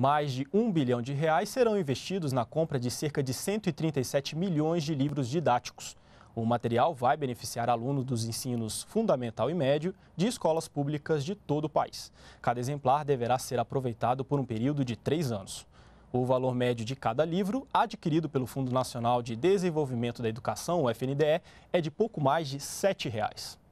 Mais de um bilhão de reais serão investidos na compra de cerca de 137 milhões de livros didáticos. O material vai beneficiar alunos dos ensinos fundamental e médio de escolas públicas de todo o país. Cada exemplar deverá ser aproveitado por um período de três anos. O valor médio de cada livro, adquirido pelo Fundo Nacional de Desenvolvimento da Educação, o FNDE, é de pouco mais de R$ 7,00.